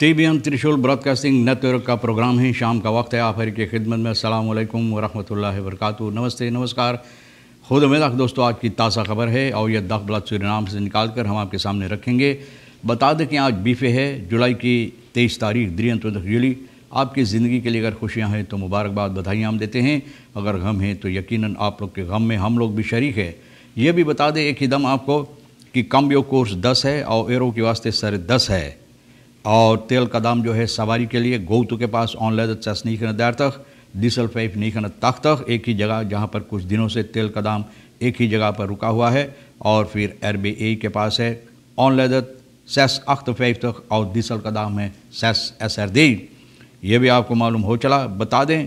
TBN त्रिशूल broadcasting network का programme है शाम का वक्त है आप हर की खिदमत में अल्लाम वरहमत ला वरक नमस्ते नमस्कार खुद मेरा दोस्तों आज की ताज़ा खबर है और यह दख बलाद नाम से निकाल कर हम आपके सामने रखेंगे बता दें कि आज बीफे है जुलाई की तेईस तारीख द्रियंत जुली आपकी ज़िंदगी के लिए अगर खुशियाँ हैं तो मुबारकबाद बधाइयाँ हम देते हैं अगर गम हैं तो यकीन आप लोग के गम में हम लोग भी शरीक है यह भी बता दें एक ही दम आपको कि कम्बियो कोर्स दस है और एरो के वास्ते सर दस है और तेल का दाम जो है सवारी के लिए गौतु के पास ऑनलाइन चस नहीं करना दैर तक डीजल पाइप नहीं करना तख तक एक ही जगह जहाँ पर कुछ दिनों से तेल का दाम एक ही जगह पर रुका हुआ है और फिर एर ए के पास है ऑनलाइन सेस अख्त फैफ तक और डीजल का दाम है सेस एस आर दी ये भी आपको मालूम हो चला बता दें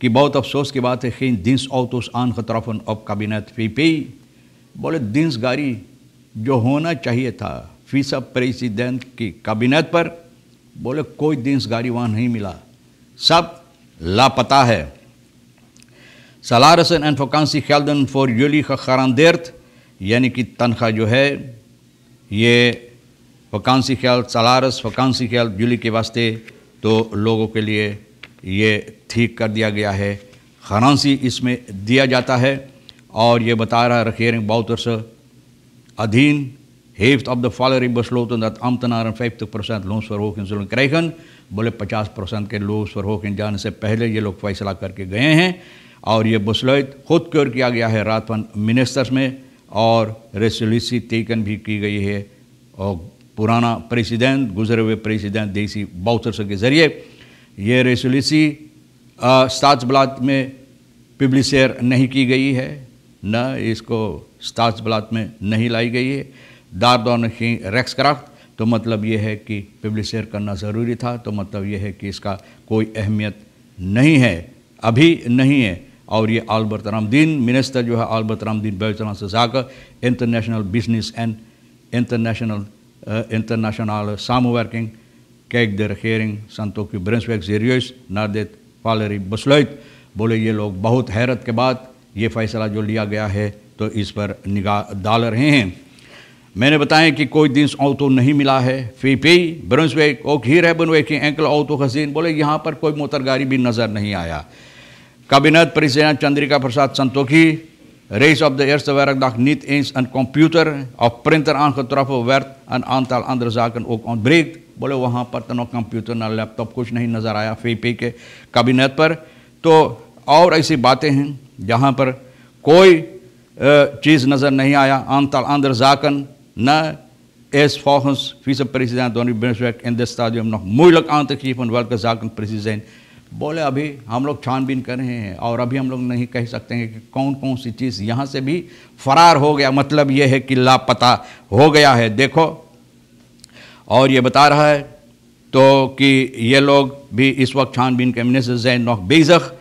कि बहुत अफसोस की बात है कि दिनस और तो आन खतरफन अब काबिनत पी पी बोले दिनस गारी जो होना चाहिए था फीसा प्रेसिडेंट की कैबिनेट पर बोले कोई गाड़ी वहाँ नहीं मिला सब लापता है सलारसन एंड फकानसी ख्याल फॉर यूली खरानदेर्थ यानी कि तनख्वाह जो है ये फकानसी ख्याल सलारस फकानसी ख्याल यूली के वास्ते तो लोगों के लिए ये ठीक कर दिया गया है खरानसी इसमें दिया जाता है और ये बता रहा रखें बहुत अधीन heeft op de Valerie besloten dat ambtenaren 50% loonsverhoging zullen krijgen बोले पचास परसेंट के लोग स्वर्गों जाने से पहले ये लोग फैसला करके गए हैं और ये बसलैत खुद क्योर किया गया है रातवन मिनिस्टर्स में और रेसोल्यूसी टेकन भी की गई है और पुराना प्रेसिडेंट गुजरे हुए प्रेसिडेंट देसी बाउथर्स के ज़रिए ये रेसोल्यूसी स्टाच ब्लात में पब्लिशेयर नहीं की गई है न इसको स्टाच ब्लात में नहीं लाई गई है दारदान सिंह रेक्स क्राफ्ट तो मतलब ये है कि पब्लिशर करना ज़रूरी था तो मतलब ये है कि इसका कोई अहमियत नहीं है अभी नहीं है और ये आलबर्ट रामदीन मिनिस्टर जो है आलबर्ट रामदीन बेचना से जाकर international business and international internationale uh, samenwerking kijkt de regering Santoku Brunswijk serieus जेरियस नारदेत फालरी बसलोत बोले ये लोग बहुत हैरत के बाद ये फैसला जो लिया गया है तो इस पर निगाह डाल रहे हैं मैंने बताया कि कोई दिन औतो नहीं मिला है फी फीपी ब्रंसवेक ओक ही की एंकल औतो हसीन बोले यहाँ पर कोई मोतरगारी भी नज़र नहीं आया कैबिनेट परिसेना Chandrika Prasad Santokhi reis op de नीत एंस एंड कंप्यूटर ऑफ प्रिंटर आंख तरफ व्यर्थ एन आंताल अंदर जाकर ओक ऑन ब्रेक बोले वहाँ पर तनो कंप्यूटर ना लैपटॉप कुछ नहीं नज़र आया फी पी के कैबिनेट पर तो और ऐसी बातें हैं जहाँ पर कोई चीज़ नज़र नहीं आया आंतल अंदर जाकन na is volgens vicepresident Donnie Brunswick in dit stadium nog moeilijk aan te geven welke zaken precies zijn. बोले अभी हम लोग छानबीन कर रहे हैं और अभी हम लोग नहीं कह सकते हैं कि कौन कौन सी चीज़ यहाँ से भी फरार हो गया मतलब ये है कि लापता हो गया है देखो और ये बता रहा है तो कि ये लोग भी इस वक्त छानबीन के मिनिस्टर जैन नौक बेजख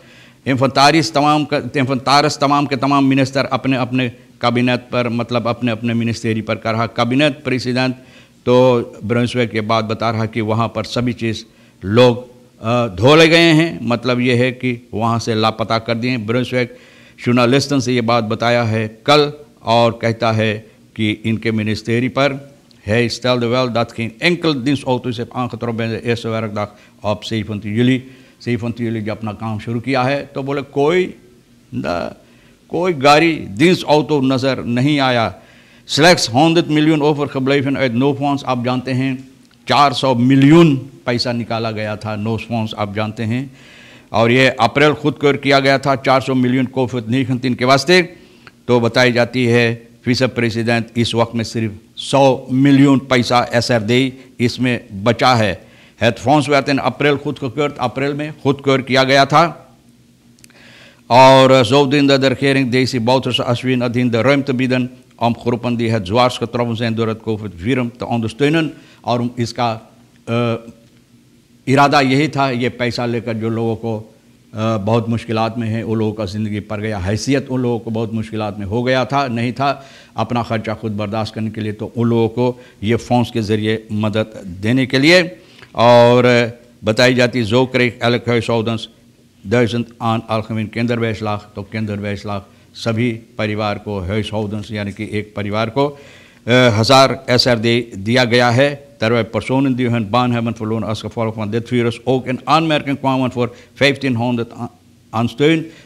इन्फतारिस तमाम इन्फतारस तमाम के तमाम मिनिस्टर अपने अपने कैबिनेट पर मतलब अपने अपने मिनिस्ट्री पर कर रहा कैबिनेट प्रेसिडेंट तो ब्रंसवे के बाद बता रहा कि वहाँ पर सभी चीज़ लोग धोले गए हैं मतलब ये है कि वहाँ से लापता कर दिए ब्रंसवे शुना लिस्टन से ये बात बताया है कल और कहता है कि इनके मिनिस्ट्री पर है stelde wel dat geen enkel dienstauto's heeft aangetroffen bij de eerste werkdag op 17 juli. 17 शुरू किया है तो बोले कोई कोई गाड़ी dienst auto नज़र नहीं आया सिलेक्ट्स हॉन्ड्रेड मिलियन ओवर कबलाइफन एट नो फोन्स आप जानते हैं 400 मिलियन पैसा निकाला गया था नो फोन्स आप जानते हैं और ये अप्रैल खुद कर किया गया था 400 मिलियन नहीं तीन के वास्ते तो बताई जाती है फीस प्रेसिडेंट इस वक्त में सिर्फ 100 मिलियन पैसा एस दे इसमें बचा है हेडफोन्स वे अप्रैल खुद को अप्रैल में खुद कर किया गया था Or uh, zo diende de regering Daisy Bouterse Aswin nadien de ruimte bieden om groepen die het zwaarst getroffen zijn door het COVID-virus te ondersteunen. और इसका इरादा यही था ये पैसा लेकर जो लोगों को बहुत मुश्किल में है उन लोगों का ज़िंदगी पड़ गया हैसियत उन लोगों को बहुत मुश्किल में हो गया था नहीं था अपना ख़र्चा खुद बर्दाश्त करने के लिए तो उन लोगों को ये फ़ोन्स के ज़रिए मदद देने के लिए और बताई जाती जो क्रेक एलेक्सौदंस दयाचंद आन अलखमीन केंद्र वैसलाख तो केंद्र वैसलाख सभी परिवार को हर्ष हौदंस यानी कि एक परिवार को हज़ार एस आर दे दिया गया है तरव परसोन दिवन बान है मन फोलोन अस फॉलो फॉन दे थ्री रस ओक एंड आन अमेरिकन कॉमन फॉर फिफ्टीन होन दत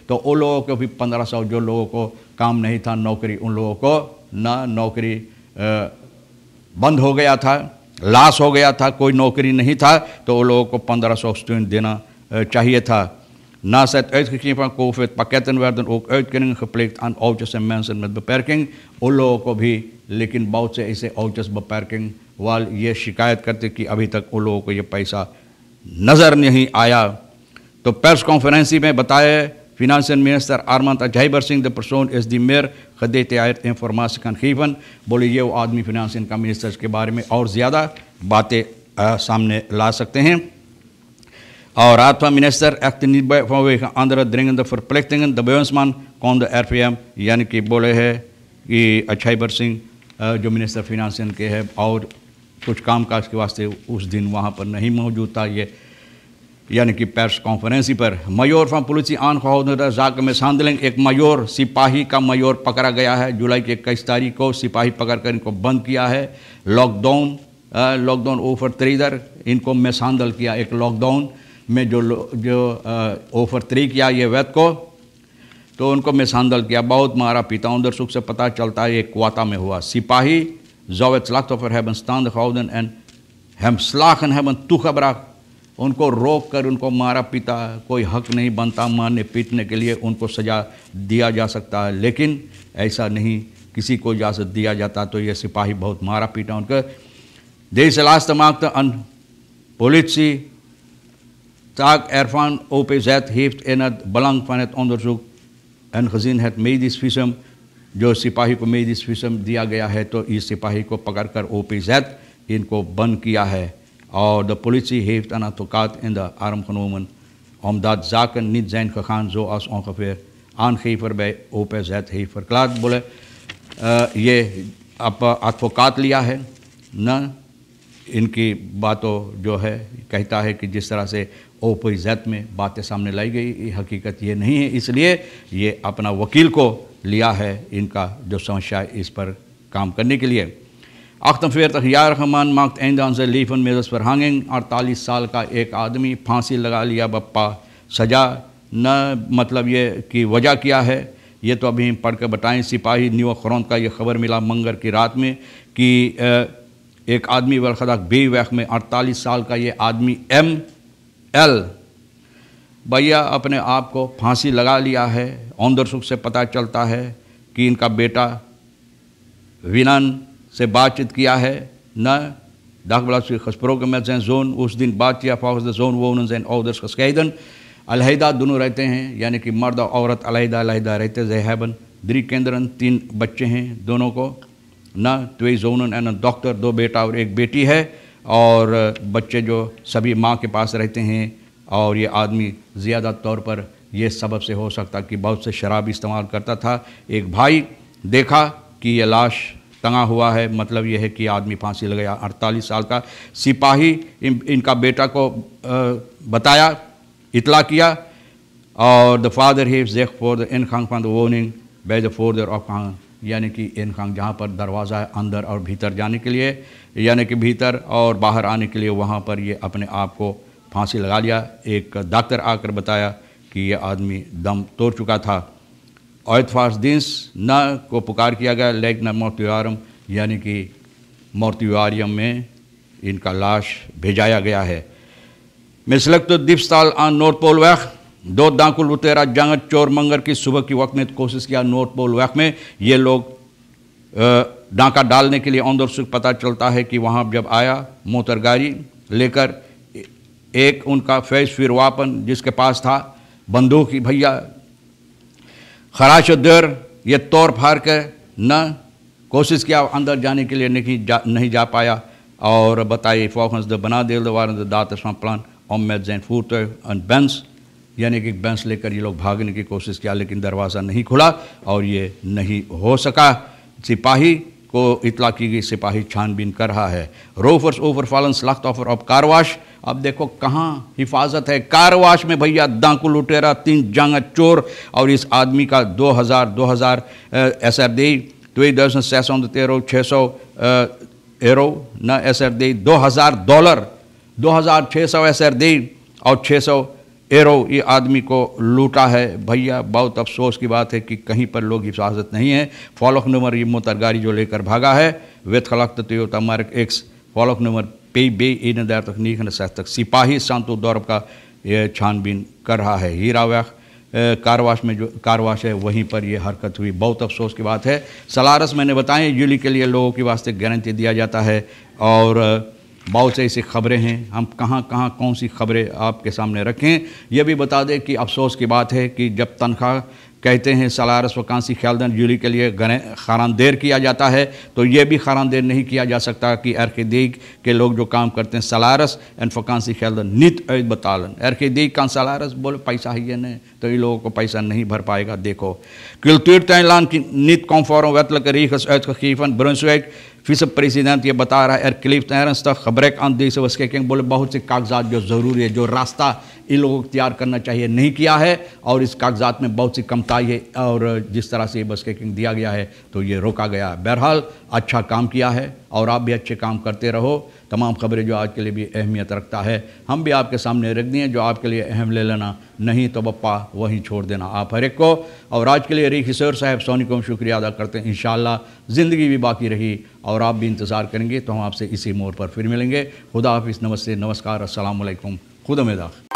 तो उन लोगों को भी पंद्रह सौ जो लोगों को काम नहीं था नौकरी उन लोगों को ना नौकरी बंद हो गया था लाश हो गया था कोई नौकरी नहीं था तो उन लोगों को पंद्रह सौ देना चाहिए था Naast het uitgegeven van COVID, pakketten werden ook uitkeringen gepleegd aan oudjes en mensen met beperking. उन लोगों को भी लेकिन बहुत से ऐसे औचस बपैरकिंग वाल ये शिकायत करते कि अभी तक उन लोगों को ये पैसा नज़र नहीं आया तो प्रेस कॉन्फ्रेंसी में minister Armand Singh, de persoon is die meer gedetailleerd informatie kan geven. बोले ये admi financiën kan ministers ke baare बारे aur और baate samne la sakte hain. Our Atma-minister, acting niet vanwege andere dringende verplichtingen, de bewindsman kon de RVM, यानी कि बोले है कि अक्षय बर सिंह जो मिनिस्टर फिनांसियन के है और कुछ कामकाज के वास्ते उस दिन वहाँ पर नहीं मौजूद था ये यानी कि प्रेस कॉन्फ्रेंस ही पर मयूर फ्रॉम पुलिस आन जाक में सांदलिंग एक मयूर सिपाही का मयूर पकड़ा गया है जुलाई की इक्कीस तारीख को सिपाही पकड़ कर इनको बंद किया है लॉकडाउन लॉकडाउन ओफर त्रीदर इनको में सांदल किया एक लॉकडाउन में जो जो ओफरतरी किया ये वैद को तो उनको मैं सांदल किया बहुत मारा पीता उधर सुख से पता चलता है ये क्वाता में हुआ सिपाही जोवत सलाख तो फिर हैबन स्तान खाउदन एंड हेम सलाखन हैबन तू खबरा उनको रोक कर उनको मारा पीता कोई हक नहीं बनता मारने पीटने के लिए उनको सजा दिया जा सकता है लेकिन ऐसा नहीं किसी को इजाज़त दिया जाता तो ये सिपाही बहुत मारा पीटा उनका देश लास्ट मांगता अन policy taak ervan OPZ heeft in het belang van het onderzoek en gezien het medisch visum, जो सिपाही को मेदिस विषम दिया गया है तो इस सिपाही को पकड़कर ओ पी जैद इनको बंद किया है और द politie heeft een advocaat in de arm genomen omdat zaken niet zijn gegaan zoals ongeveer aangever bij OPZ heeft verklaard. बोले ये आप advocaat लिया है न इनकी बातों जो है कहता है कि जिस तरह से ओप जैत में बातें सामने लाई गई ये हकीकत ये नहीं है इसलिए ये अपना वकील को लिया है इनका जो समस्या है इस पर काम करने के लिए अख्तम फेर तक यार रहमान माख्त एंजान से लीफन मेजस पर हांगिंग अड़तालीस साल का एक आदमी फांसी लगा लिया बप्पा सजा न मतलब ये की वजह क्या है ये तो अभी पढ़ कर बताएँ सिपाही न्यू खरौन का ये खबर मिला मंगर की रात में कि एक आदमी वरखदा बे वैख में अड़तालीस साल का ये आदमी एम एल भैया अपने आप को फांसी लगा लिया है औंदर सुख से पता चलता है कि इनका बेटा विनन से बातचीत किया है न के जोन उस दिन बात किया जोन वो उन्होंने अलहदा दोनों रहते हैं यानी कि मर्द औरत अलहदा अलहदा रहते जहैबन द्री केंद्रन तीन बच्चे हैं दोनों को न तो जोन एन डॉक्टर दो बेटा और एक बेटी है और बच्चे जो सभी माँ के पास रहते हैं और ये आदमी ज़्यादा तौर पर ये सबब से हो सकता कि बहुत से शराब इस्तेमाल करता था एक भाई देखा कि यह लाश तंगा हुआ है मतलब यह है कि आदमी फांसी लगाया अड़तालीस साल का सिपाही इन, इनका बेटा को आ, बताया इतला किया और द फादर ही जेक for the in Khan for the वोनिंग बाय द फोर्दर ऑफ खान यानी कि एन खांग जहाँ पर दरवाज़ा है अंदर और भीतर जाने के लिए यानी कि भीतर और बाहर आने के लिए वहाँ पर ये अपने आप को फांसी लगा लिया एक डॉक्टर आकर बताया कि ये आदमी दम तोड़ चुका था औत फासदीस न को पुकार किया गया लेक न मोर्तुआरम यानी कि मोर्तुआरियम में इनका लाश भेजाया गया है मिसलक तो दिपस्ताल आन पोल वैख दो दांकुल उतेरा जंग चोर मंगर की सुबह की वक्त में तो कोशिश किया नोट बोल वक्त में ये लोग डांका डालने के लिए औंदर सुख पता चलता है कि वहाँ जब आया मोटर गाड़ी लेकर एक उनका फैज फिर वापन जिसके पास था बंदूक ही भैया खराश दर ये तोड़ फाड़ कर न कोशिश किया अंदर जाने के लिए नहीं जा नहीं जा पाया और बताइए फोकस द बना दे दात प्लान ओम met जैन फूट एंड बेंस यानी कि बैंस लेकर ये लोग भागने की कोशिश किया लेकिन दरवाज़ा नहीं खुला और ये नहीं हो सका सिपाही को इतला की गई सिपाही छानबीन कर रहा है रोफर्स ओवर फॉलन लख्त ऑफर ऑफ कारवाश अब देखो कहाँ हिफाजत है कारवाश में भैया दांकू लुटेरा तीन जंग चोर और इस आदमी का 2000 हज़ार एस आर दी द्विदर्शन सैसौ तेरह छः सौ एरो न एस आर दी दो हज़ार डॉलर दो हज़ार छः सौ एस आर दी और छः सौ एरो ये आदमी को लूटा है भैया बहुत अफसोस की बात है कि कहीं पर लोग हिफाजत नहीं है फॉलोक नंबर ये मोतरगारी जो लेकर भागा है वेत खलक तो तमारक एक्स फॉलोक नंबर पे बे इन दार तक नीख सह तक सिपाही सांतो दौरब का छानबीन कर रहा है हीरा व्याख कारवाश में जो कारवाश है वहीं पर यह हरकत हुई बहुत अफसोस की बात है सलारस मैंने बताएं जुली के लिए लोगों के वास्ते गारंटी दिया जाता है और बहुत से खबरें हैं हम कहाँ कहाँ कौन सी खबरें आपके सामने रखें यह भी बता दें कि अफसोस की बात है कि जब तनख्वाह कहते हैं सलारस वकांसी ख्यालदन जूली के लिए खारानदेर किया जाता है तो ये भी खारानदेर नहीं किया जा सकता कि एरखदीक के लोग जो काम करते हैं सलारस एंड फकांसी ख्यालदन नित बतालन एरखदीक का सलारस बोले पैसा ही है नहीं तो इन लोगों को पैसा नहीं भर पाएगा देखो कुल तैलान की नित कॉम्फॉर वतल करीखस ऐद विसप्रेसिडेंट ये बता रहा है एयरक्लिफ्ट एयरस तक खबरें आंधी से उसके बोले बहुत से कागजात जो ज़रूरी है जो रास्ता इन लोगों को तैयार करना चाहिए नहीं किया है और इस कागजात में बहुत सी कमताई है और जिस तरह से ये बस केकिंग दिया गया है तो ये रोका गया है बहरहाल अच्छा काम किया है और आप भी अच्छे काम करते रहो तमाम खबरें जो आज के लिए भी अहमियत रखता है हम भी आपके सामने रख दिए जो आपके लिए अहम ले लेना नहीं तो बप्पा वहीं छोड़ देना आप हर एक को और आज के लिए रही किशोर साहब सोनी को हम शुक्रिया अदा करते हैं इन ज़िंदगी भी बाकी रही और आप भी इंतज़ार करेंगे तो हम आपसे इसी मोड़ पर फिर मिलेंगे खुदा हाफिज़ नमस्ते नमस्कार असलकम खुद मेदा